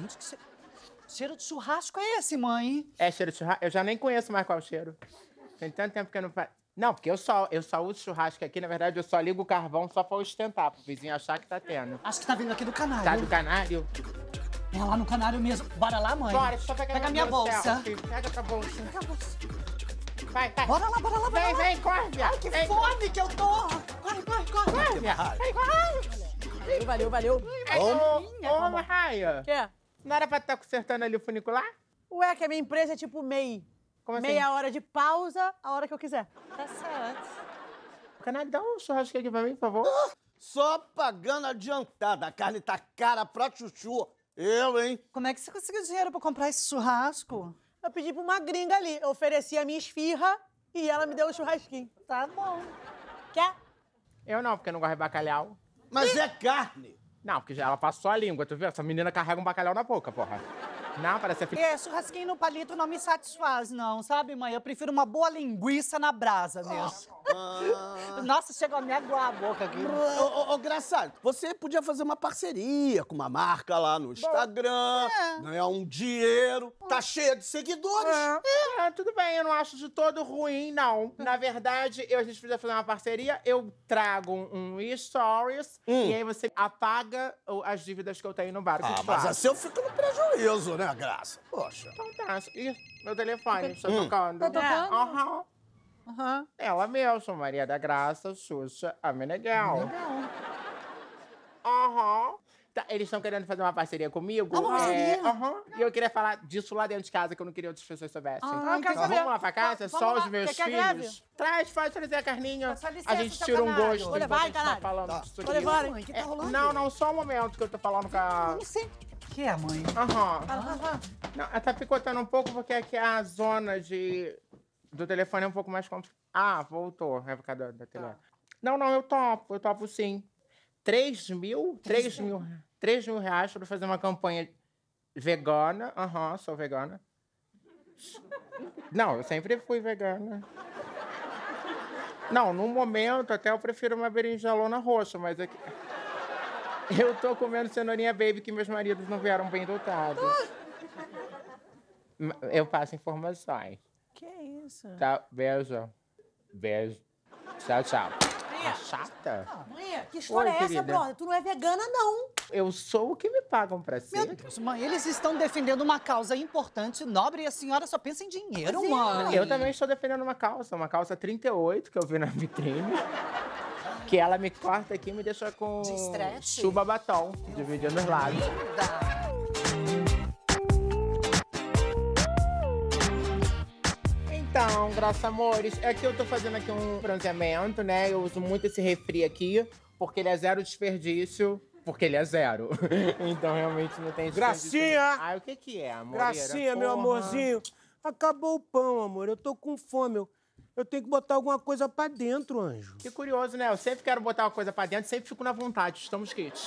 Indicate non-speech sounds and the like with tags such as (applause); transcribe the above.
Gente, que cheiro de churrasco é esse, mãe? É cheiro de churrasco? Eu já nem conheço mais qual é cheiro. Tem tanto tempo que eu não faço. Não, porque eu só, eu só uso churrasco aqui, na verdade, eu só ligo o carvão só pra ostentar, pro vizinho achar que tá tendo. Acho que tá vindo aqui do canário. Tá do canário? É lá no canário mesmo. Bora lá, mãe? Bora, só pegar Pega minha bolsa. Céu, pega a bolsa. Pega a bolsa. Vai, vai. Bora lá, bora lá, bora vem, lá. Vem, vem, corre, minha. Ai, que vem. fome que eu tô. Corre, corre, corre. Corre, minha. Vem, corre. Valeu, valeu, valeu. Ai, Toma, Raia. O que é? Não era pra estar tá consertando ali o funicular? Ué, que a minha empresa é tipo MEI. Como assim? Meia hora de pausa, a hora que eu quiser. Tá certo. Canal, dá um churrasquinho aqui pra mim, por favor. Só pagando adiantada. A carne tá cara pra chuchu. Eu, hein? Como é que você conseguiu dinheiro pra comprar esse churrasco? Eu pedi pra uma gringa ali. Eu ofereci a minha esfirra e ela me deu o churrasquinho. Tá bom. Quer? Eu não, porque eu não gosto de bacalhau. Mas e... é carne. Não, porque já ela passou a língua, tu viu? Essa menina carrega um bacalhau na boca, porra. Não, parece a É, churrasquinho no palito não me satisfaz, não, sabe, mãe? Eu prefiro uma boa linguiça na brasa mesmo. (laughs) Nossa, chegou a me aguar a boca aqui. Ô, ô, você podia fazer uma parceria com uma marca lá no Instagram, é. ganhar um dinheiro, tá hum. cheia de seguidores. É. é. tudo bem, eu não acho de todo ruim, não. Na verdade, eu, a gente podia fazer uma parceria, eu trago um stories hum. e aí você apaga as dívidas que eu tenho no barco. Ah, mas assim eu fico no prejuízo, né, Graça? Poxa. Então tá, Ih, meu telefone está hum. tocando. Tá tocando? Aham. Uhum. Uhum. Ela mesma, Maria da Graça, Xuxa, a Meneghel. Aham. Uhum. Tá, eles estão querendo fazer uma parceria comigo. Uma parceria? É, uhum. E eu queria falar disso lá dentro de casa, que eu não queria que outras pessoas soubessem. Ah, então, vamos lá pra casa, tá, só lá. os meus Você filhos. Traz, faz trazer a carninha. Licença, a gente tira um gosto. Vou levar, tá falando tá. Vou levar, mãe, que tá é, rolando? É, não, não, só um momento que eu tô falando com a... Eu não sei. que é, mãe? Aham. Uhum. Uhum. Não, ela tá picotando um pouco porque aqui é a zona de do telefone é um pouco mais complicado. Ah, voltou. É por causa da, da telefone. Tá. Não, não, eu topo, eu topo sim. 3 mil? 3 mil, 3 mil reais para fazer uma campanha vegana. Aham, uhum, sou vegana. Não, eu sempre fui vegana. Não, no momento até eu prefiro uma berinjelona roxa, mas aqui. É (laughs) eu tô comendo cenourinha baby que meus maridos não vieram bem dotados. Ah! Eu passo informações. Que é isso? Tá, beijo. Beijo. Tchau, tchau. Tá chata? Ah, mãe, que história Oi, é querida. essa, brother? Tu não é vegana, não. Eu sou o que me pagam pra ser. Meu Deus, mãe, eles estão defendendo uma causa importante, nobre, e a senhora só pensa em dinheiro, Sim, é, mãe. Eu também estou defendendo uma causa, uma causa 38 que eu vi na vitrine. que ela me corta aqui e me deixa com... De estresse? Chuba batom, dividindo os lados. Linda! Então, graças amores, é que eu tô fazendo aqui um bronzeamento, né? Eu uso muito esse refri aqui, porque ele é zero desperdício. Porque ele é zero. (laughs) então, realmente, não tem Gracinha! Ai, o que que é, amor? Gracinha, Porra. meu amorzinho. Acabou o pão, amor. Eu tô com fome. Eu... Eu tenho que botar alguma coisa pra dentro, anjo. Que curioso, né? Eu sempre quero botar uma coisa pra dentro, sempre fico na vontade. Estamos quites.